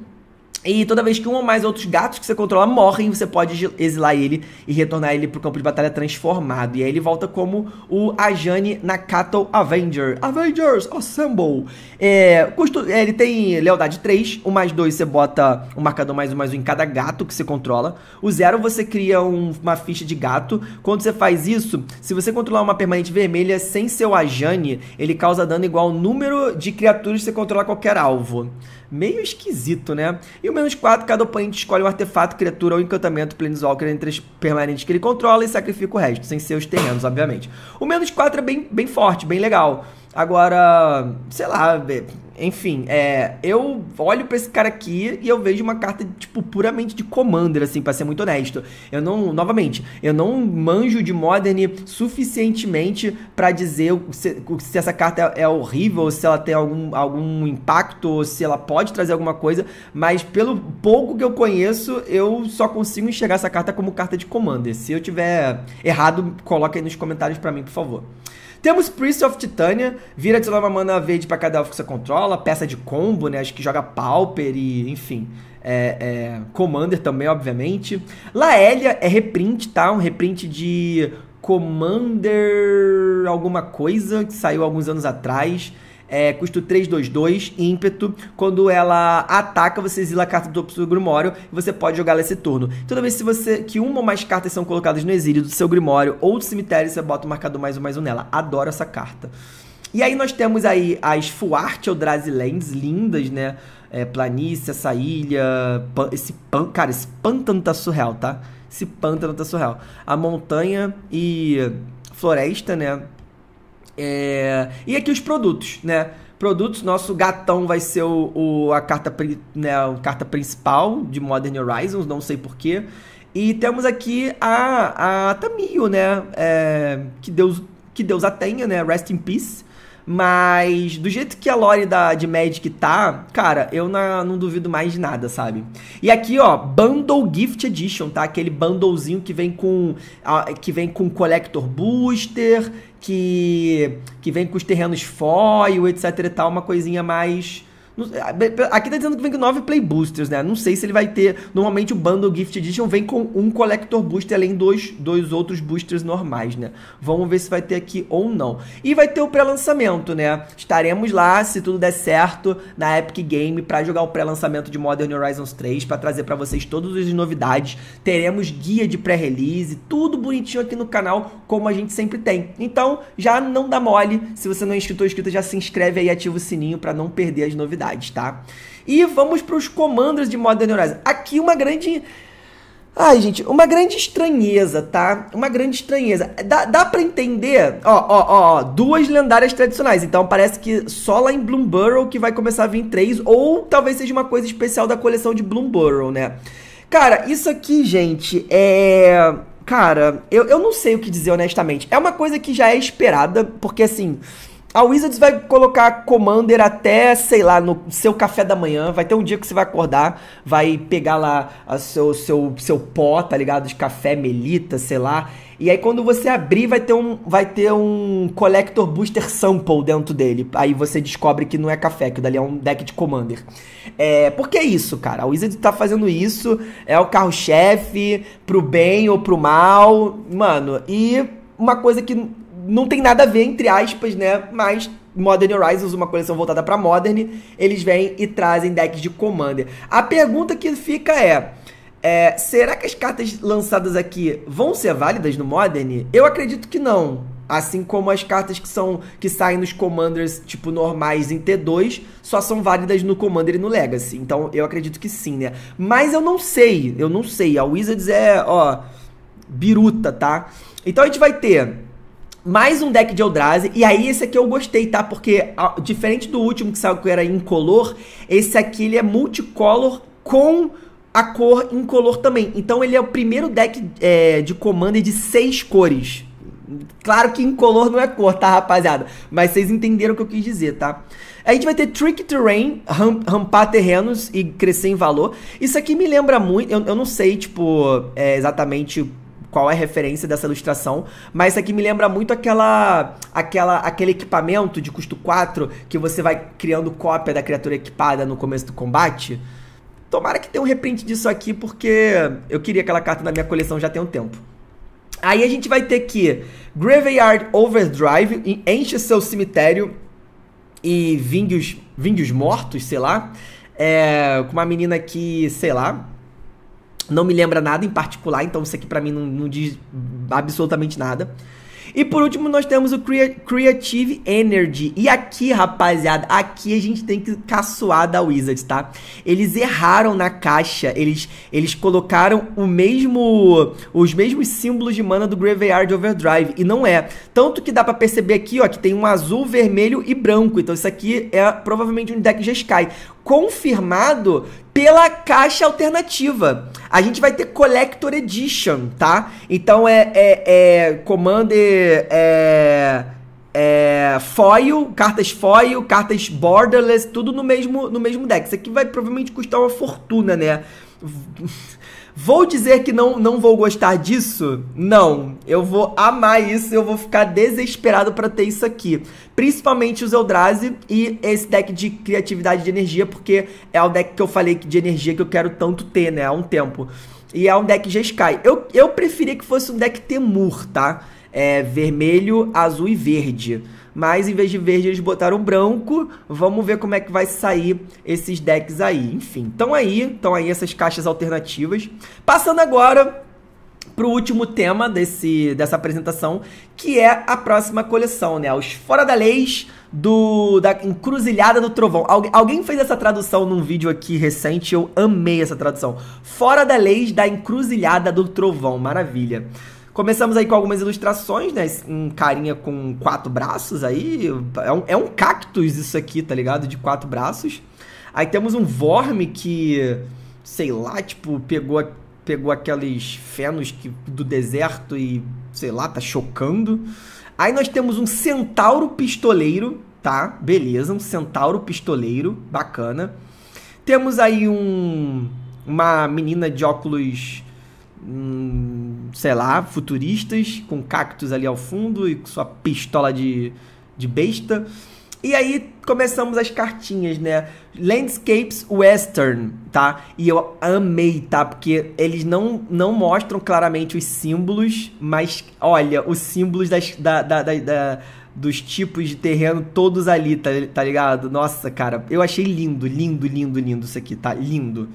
E toda vez que um ou mais outros gatos que você controla morrem, você pode exilar ele e retornar ele pro campo de batalha transformado. E aí ele volta como o Ajani na Cattle Avenger. Avengers Assemble! É, custo, é, ele tem lealdade 3, o mais 2 você bota um marcador mais um mais um em cada gato que você controla. O 0 você cria um, uma ficha de gato. Quando você faz isso, se você controlar uma permanente vermelha sem seu Ajani, ele causa dano igual ao número de criaturas que você controla qualquer alvo meio esquisito, né? E o menos 4, cada oponente escolhe um artefato, criatura ou encantamento Planeswalker entre as permanentes que ele controla e sacrifica o resto, sem ser os terrenos, obviamente. O menos 4 é bem, bem forte, bem legal. Agora, sei lá, enfim, é, eu olho para esse cara aqui e eu vejo uma carta, tipo, puramente de Commander, assim, pra ser muito honesto. Eu não, novamente, eu não manjo de Modern suficientemente para dizer se, se, essa carta é, é horrível, se ela tem algum, algum impacto, se ela pode trazer alguma coisa, mas pelo pouco que eu conheço, eu só consigo enxergar essa carta como carta de Commander. Se eu tiver errado, coloque aí nos comentários para mim, por favor. Temos Priest of Titania, vira de uma mana verde para cada elfo que você controla, peça de combo, né? Acho que joga Pauper e, enfim. É, é, Commander também, obviamente. Laélia é reprint, tá? Um reprint de Commander alguma coisa que saiu alguns anos atrás é, custo 322, ímpeto. Quando ela ataca, você exila a carta do topo do seu Grimório e você pode jogar la esse turno. Toda vez que, você, que uma ou mais cartas são colocadas no exílio do seu Grimório ou do cemitério, você bota o marcador mais um mais um nela. Adoro essa carta. E aí nós temos aí as Fuarte Eldrazi Lands, lindas, né? É, planície, essa ilha, pan, esse pan, cara, esse pântano tá surreal, tá? Esse pântano tá surreal. A montanha e floresta, né? É... E aqui os produtos, né? Produtos, nosso gatão vai ser o, o a, carta, né, a carta principal de Modern Horizons, não sei porquê. E temos aqui a, a Tamio, né? É... que, Deus, que Deus a tenha, né? Rest in peace. Mas do jeito que a lore da, de Magic tá, cara, eu na, não duvido mais de nada, sabe? E aqui, ó, Bundle Gift Edition, tá? Aquele bundlezinho que vem com a, que vem com Collector Booster que, que vem com os terrenos foil, etc e tal, uma coisinha mais ah, aqui tá dizendo que vem com nove Play Boosters, né? Não sei se ele vai ter. Normalmente o Bundle Gift Edition vem com um Collector Booster, além dos dois outros boosters normais, né? Vamos ver se vai ter aqui ou não. E vai ter o pré-lançamento, né? Estaremos lá, se tudo der certo, na Epic Game para jogar o pré-lançamento de Modern Horizons 3, para trazer para vocês todas as novidades. Teremos guia de pré-release, tudo bonitinho aqui no canal, como a gente sempre tem. Então, já não dá mole. Se você não é inscrito ou inscrito, já se inscreve aí e ativa o sininho para não perder as novidades tá? E vamos para os comandos de moda neurose. Aqui uma grande Ai, gente, uma grande estranheza, tá? Uma grande estranheza. Dá, dá pra entender, ó, ó, ó, duas lendárias tradicionais. Então parece que só lá em Bloomborough que vai começar a vir três, ou talvez seja uma coisa especial da coleção de Bloomborough, né? Cara, isso aqui, gente, é. Cara, eu, eu não sei o que dizer honestamente. É uma coisa que já é esperada, porque assim. A Wizards vai colocar Commander até, sei lá, no seu café da manhã. Vai ter um dia que você vai acordar, vai pegar lá o seu, seu, seu pó, tá ligado? De café, melita, sei lá. E aí quando você abrir, vai ter um, vai ter um Collector Booster Sample dentro dele. Aí você descobre que não é café, que dali é um deck de Commander. É, porque é isso, cara. A Wizards tá fazendo isso, é o carro-chefe, pro bem ou pro mal. Mano, e uma coisa que não tem nada a ver, entre aspas, né? Mas Modern Horizons, uma coleção voltada para Modern, eles vêm e trazem decks de Commander. A pergunta que fica é, é, será que as cartas lançadas aqui vão ser válidas no Modern? Eu acredito que não. Assim como as cartas que são que saem nos Commanders, tipo, normais em T2, só são válidas no Commander e no Legacy. Então, eu acredito que sim, né? Mas eu não sei, eu não sei. A Wizards é, ó, biruta, tá? Então, a gente vai ter mais um deck de Eldrazi, e aí esse aqui eu gostei, tá? Porque a, diferente do último que saiu que era incolor, esse aqui ele é multicolor com a cor incolor também. Então ele é o primeiro deck é, de comando de seis cores. Claro que incolor não é cor, tá, rapaziada? Mas vocês entenderam o que eu quis dizer, tá? A gente vai ter Trick Terrain, rampar terrenos e crescer em valor. Isso aqui me lembra muito, eu, eu não sei, tipo, é, exatamente qual é a referência dessa ilustração, mas isso aqui me lembra muito aquela, aquela, aquele equipamento de custo 4 que você vai criando cópia da criatura equipada no começo do combate. Tomara que tenha um reprint disso aqui, porque eu queria aquela carta na minha coleção já tem um tempo. Aí a gente vai ter que Graveyard Overdrive enche seu cemitério e vingue os, vingue os mortos, sei lá. É, com uma menina que, sei lá, não me lembra nada em particular, então isso aqui para mim não, não, diz absolutamente nada. E por último, nós temos o Creative Energy. E aqui, rapaziada, aqui a gente tem que caçoar da Wizards, tá? Eles erraram na caixa, eles, eles colocaram o mesmo os mesmos símbolos de mana do Graveyard Overdrive, e não é. Tanto que dá para perceber aqui, ó, que tem um azul, vermelho e branco. Então isso aqui é provavelmente um deck G-Sky confirmado pela caixa alternativa. A gente vai ter Collector Edition, tá? Então é, é, é Commander é, é, foil, cartas foil, cartas borderless, tudo no mesmo no mesmo deck. Isso aqui vai provavelmente custar uma fortuna, né? Vou dizer que não, não vou gostar disso? Não. Eu vou amar isso, eu vou ficar desesperado para ter isso aqui. Principalmente os Eldrazi e esse deck de criatividade de energia, porque é o deck que eu falei de energia que eu quero tanto ter, né? Há um tempo. E é um deck G-Sky. Eu, eu preferia que fosse um deck Temur, tá? É vermelho, azul e verde. Mas em vez de verde, eles botaram branco. Vamos ver como é que vai sair esses decks aí. Enfim, estão aí, estão aí essas caixas alternativas. Passando agora para o último tema desse, dessa apresentação, que é a próxima coleção, né? Os Fora da Leis do, da Encruzilhada do Trovão. Algu alguém fez essa tradução num vídeo aqui recente, eu amei essa tradução. Fora da Leis da Encruzilhada do Trovão, maravilha. Começamos aí com algumas ilustrações, né? Um carinha com quatro braços aí. É um, é um cactus isso aqui, tá ligado? De quatro braços. Aí temos um Vorme que, sei lá, tipo, pegou, pegou aqueles fenos que, do deserto e, sei lá, tá chocando. Aí nós temos um Centauro Pistoleiro, tá? Beleza, um Centauro Pistoleiro, bacana. Temos aí um, uma menina de óculos hum, sei lá, futuristas, com cactos ali ao fundo e com sua pistola de, de besta. E aí começamos as cartinhas, né? Landscapes Western, tá? E eu amei, tá? Porque eles não, não mostram claramente os símbolos, mas olha, os símbolos das, da, da, da, da dos tipos de terreno todos ali, tá, tá ligado? Nossa, cara, eu achei lindo, lindo, lindo, lindo isso aqui, tá? Lindo.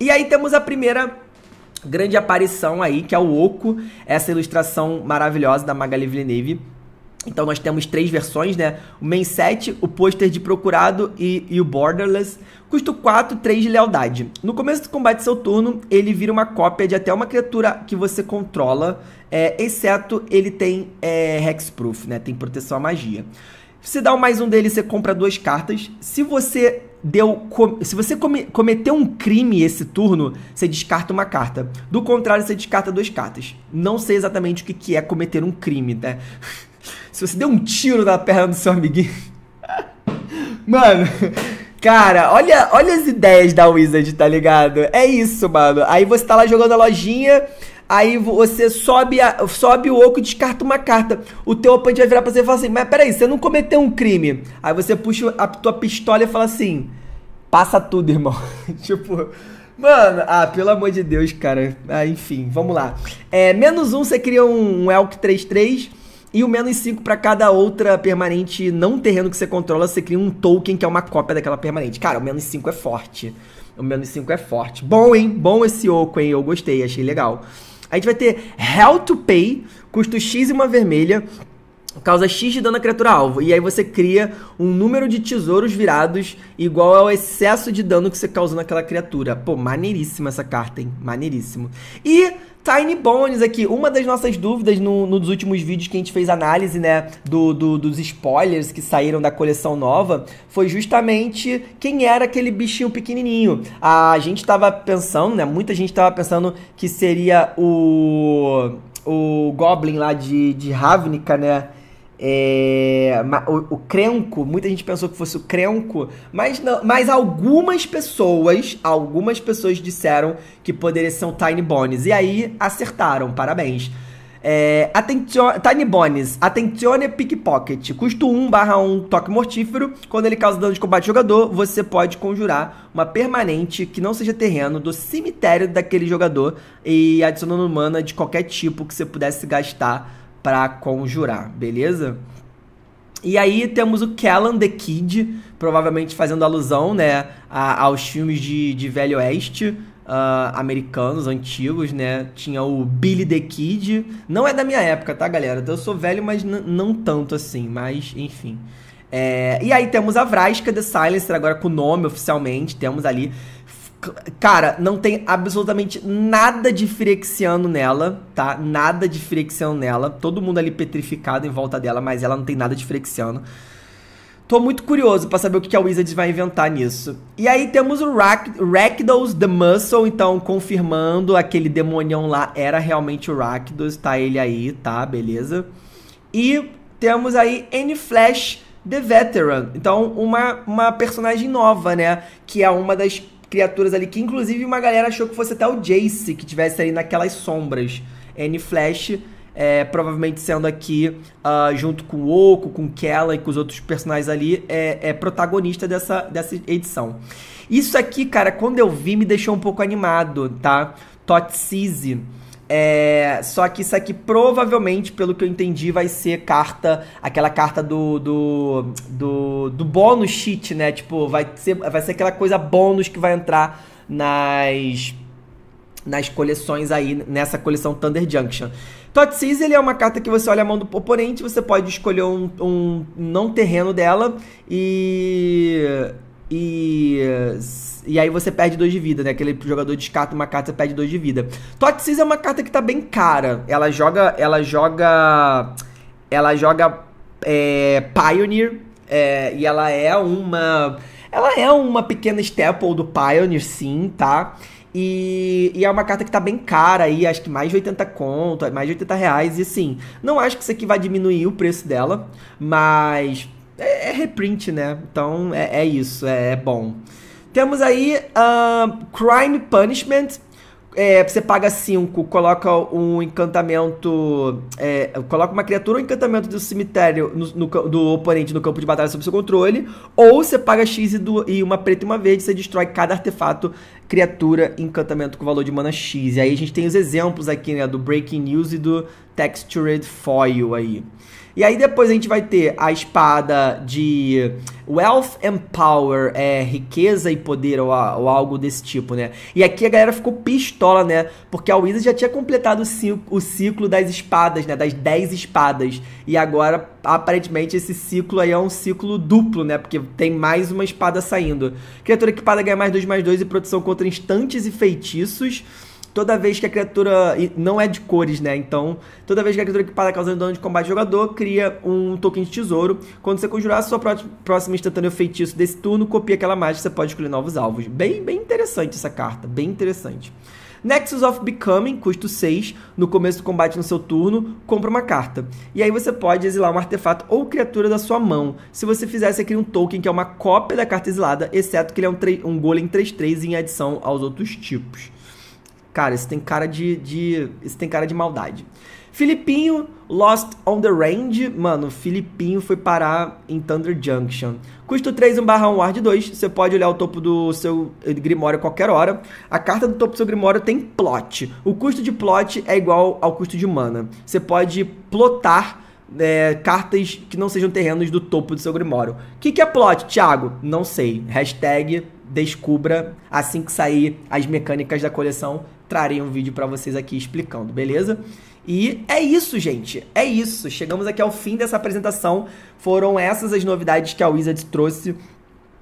E aí temos a primeira grande aparição aí, que é o Oco, essa ilustração maravilhosa da Magali Villeneuve. Então nós temos três versões, né? O main set, o pôster de procurado e, e, o borderless. Custo 4, 3 de lealdade. No começo do combate seu turno, ele vira uma cópia de até uma criatura que você controla, é, exceto ele tem é, hexproof, né? Tem proteção à magia. Se dá mais um deles, você compra duas cartas. Se você deu. Se você come, cometeu um crime esse turno, você descarta uma carta. Do contrário, você descarta duas cartas. Não sei exatamente o que, que é cometer um crime, né? Se você deu um tiro na perna do seu amiguinho. Mano. Cara, olha, olha as ideias da Wizard, tá ligado? É isso, mano. Aí você tá lá jogando a lojinha, Aí você sobe, a, sobe o oco e descarta uma carta. O teu oponente vai virar pra você e falar assim: Mas peraí, você não cometeu um crime. Aí você puxa a tua pistola e fala assim: Passa tudo, irmão. tipo. Mano, ah, pelo amor de Deus, cara. Ah, enfim, vamos lá. É, menos um, você cria um, um Elk 33 e o menos 5 para cada outra permanente não terreno que você controla, você cria um token que é uma cópia daquela permanente. Cara, o menos 5 é forte. O menos 5 é forte. Bom, hein? Bom esse oco, hein? Eu gostei, achei legal. A gente vai ter Hell to Pay, custo X e uma vermelha causa X de dano à criatura alvo. E aí você cria um número de tesouros virados igual ao excesso de dano que você causou naquela criatura. Pô, maneiríssima essa carta, hein? Maneiríssimo. E Tiny Bones aqui, uma das nossas dúvidas no, no, dos últimos vídeos que a gente fez análise, né, do, do, dos spoilers que saíram da coleção nova, foi justamente quem era aquele bichinho pequenininho. A gente tava pensando, né, muita gente tava pensando que seria o o Goblin lá de, de Ravnica, né, é, o, o Crenco, muita gente pensou que fosse o Crenco, mas, não, mas algumas pessoas, algumas pessoas disseram que poderia ser um Tiny Bones. E aí acertaram, parabéns. É, Tiny Bones, Attenzione Pickpocket. Custo 1 barra 1 toque mortífero. Quando ele causa dano de combate jogador, você pode conjurar uma permanente que não seja terreno do cemitério daquele jogador e adicionando mana de qualquer tipo que você pudesse gastar para conjurar, beleza? E aí temos o Kellan the Kid, provavelmente fazendo alusão né, a, aos filmes de, de Velho Oeste. Uh, americanos antigos, né? Tinha o Billy the Kid. Não é da minha época, tá, galera? eu sou velho, mas não tanto assim. Mas, enfim. É... E aí temos a Vraska The Silencer, agora com o nome oficialmente. Temos ali Cara, não tem absolutamente nada de Firexiano nela, tá? Nada de Firexiano nela. Todo mundo ali petrificado em volta dela, mas ela não tem nada de Firexiano. Tô muito curioso para saber o que a Wizards vai inventar nisso. E aí temos o Rakdos the Muscle, então confirmando aquele demonião lá era realmente o Rakdos, tá ele aí, tá? Beleza? E temos aí N Flash the Veteran, então uma, uma personagem nova, né? Que é uma das criaturas ali, que inclusive uma galera achou que fosse até o Jace que tivesse ali naquelas sombras. N-Flash é, provavelmente sendo aqui, uh, junto com o Oco, com Kella e com os outros personagens ali, é, é, protagonista dessa, dessa edição. Isso aqui, cara, quando eu vi, me deixou um pouco animado, tá? Totsizi é, só que isso aqui provavelmente, pelo que eu entendi, vai ser carta, aquela carta do do, do, do bônus cheat, né? Tipo, vai ser, vai ser aquela coisa bônus que vai entrar nas nas coleções aí, nessa coleção Thunder Junction. Tot ele é uma carta que você olha a mão do oponente, você pode escolher um, um não terreno dela e... e e aí você perde 2 de vida, né? Aquele jogador descarta uma carta, você perde 2 de vida. Totsis é uma carta que tá bem cara. Ela joga. Ela joga. Ela joga. É, Pioneer. É, e ela é uma. Ela é uma pequena staple do Pioneer, sim, tá? E, e, é uma carta que tá bem cara aí, acho que mais de 80 conto, mais de 80 reais. E sim não acho que isso aqui vai diminuir o preço dela, mas é, é reprint, né? Então é, é isso, é, é bom. Temos aí um, ah, Crime Punishment. É, você paga 5, coloca um encantamento. É, coloca uma criatura ou um encantamento do cemitério no, no, do oponente no campo de batalha sob seu controle. Ou você paga X e, do, e uma preta e uma verde, você destrói cada artefato, criatura, encantamento com valor de mana X. E aí a gente tem os exemplos aqui, né? Do Breaking News e do Textured Foil aí. E aí depois a gente vai ter a espada de Wealth and Power, é riqueza e poder, ou, ou algo desse tipo, né? E aqui a galera ficou pistola, né? Porque a Wizard já tinha completado o ciclo das espadas, né? Das 10 espadas. E agora, aparentemente, esse ciclo aí é um ciclo duplo, né? Porque tem mais uma espada saindo. Criatura equipada ganha mais 2 mais 2 e proteção contra instantes e feitiços toda vez que a criatura. Não é de cores, né? Então, toda vez que a criatura que para causando dano de combate ao jogador, cria um token de tesouro. Quando você conjurar a sua próxima instantânea feitiço desse turno, copia aquela mágica você pode escolher novos alvos. Bem, bem interessante essa carta, bem interessante. Nexus of Becoming, custo 6, no começo do combate no seu turno, compra uma carta. E aí você pode exilar um artefato ou criatura da sua mão. Se você fizer, você cria um token que é uma cópia da carta exilada, exceto que ele é um, um golem 3-3 em adição aos outros tipos. Cara, isso tem cara de, de. Isso tem cara de maldade. Filipinho, Lost on the Range. Mano, Filipinho foi parar em Thunder Junction. Custo 3, 1 barra 1, ward 2. Você pode olhar o topo do seu Grimório a qualquer hora. A carta do topo do seu Grimório tem plot. O custo de plot é igual ao custo de mana. Você pode plotar é, cartas que não sejam terrenos do topo do seu Grimório. O que, que é plot, Thiago? Não sei. Hashtag descubra assim que sair as mecânicas da coleção trarei um vídeo para vocês aqui explicando, beleza? E é isso, gente. É isso. Chegamos aqui ao fim dessa apresentação. Foram essas as novidades que a Wizards trouxe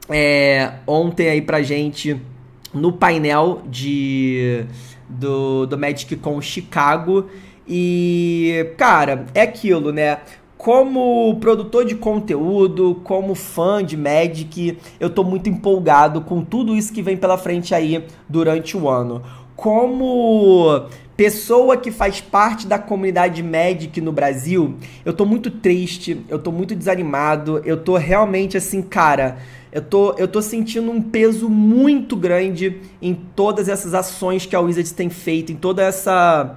é, ontem aí pra gente no painel de do, do Magic com Chicago. E, cara, é aquilo, né? Como produtor de conteúdo, como fã de Magic, eu tô muito empolgado com tudo isso que vem pela frente aí durante o ano como pessoa que faz parte da comunidade Magic no Brasil, eu tô muito triste, eu tô muito desanimado, eu tô realmente assim, cara, eu tô, eu tô sentindo um peso muito grande em todas essas ações que a Wizards tem feito, em toda essa.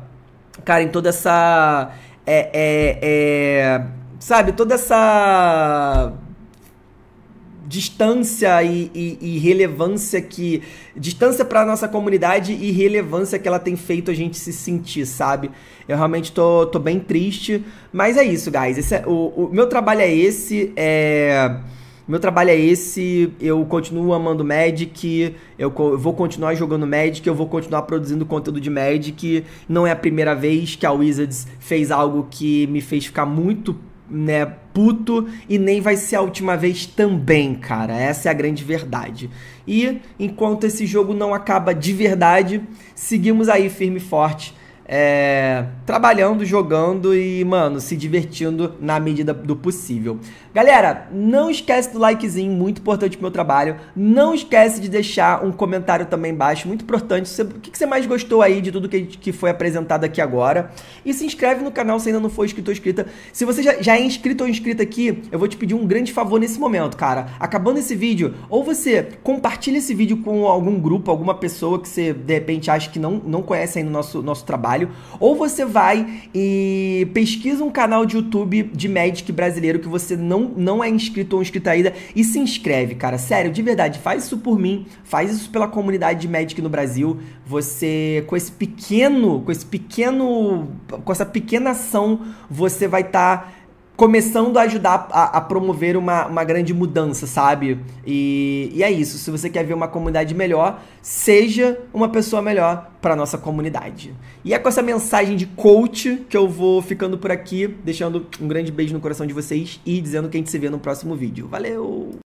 Cara, em toda essa. É, é, é, sabe, toda essa distância e, e, e relevância que. Distância para nossa comunidade e relevância que ela tem feito a gente se sentir, sabe? Eu realmente tô, tô bem triste. Mas é isso, guys. Esse é, o, o meu trabalho é esse. É. Meu trabalho é esse, eu continuo amando Magic, eu, eu vou continuar jogando Magic, eu vou continuar produzindo conteúdo de Magic. Não é a primeira vez que a Wizards fez algo que me fez ficar muito né, puto e nem vai ser a última vez também, cara. Essa é a grande verdade. E enquanto esse jogo não acaba de verdade, seguimos aí firme e forte é, trabalhando, jogando e, mano, se divertindo na medida do possível. Galera, não esquece do likezinho, muito importante pro meu trabalho. Não esquece de deixar um comentário também embaixo, muito importante. Você, o que, que você mais gostou aí de tudo que, que foi apresentado aqui agora? E se inscreve no canal se ainda não for inscrito ou inscrita. Se você já, já é inscrito ou inscrita aqui, eu vou te pedir um grande favor nesse momento, cara. Acabando esse vídeo, ou você compartilha esse vídeo com algum grupo, alguma pessoa que você de repente acha que não, não conhece ainda o nosso, nosso trabalho trabalho, ou você vai e pesquisa um canal de YouTube de Magic brasileiro que você não, não é inscrito ou inscrita ainda e se inscreve, cara. Sério, de verdade, faz isso por mim, faz isso pela comunidade de Magic no Brasil. Você, com esse pequeno, com esse pequeno, com essa pequena ação, você vai estar. Tá começando a ajudar a, a, promover uma, uma grande mudança, sabe? E, e é isso. Se você quer ver uma comunidade melhor, seja uma pessoa melhor para nossa comunidade. E é com essa mensagem de coach que eu vou ficando por aqui, deixando um grande beijo no coração de vocês e dizendo que a gente se vê no próximo vídeo. Valeu!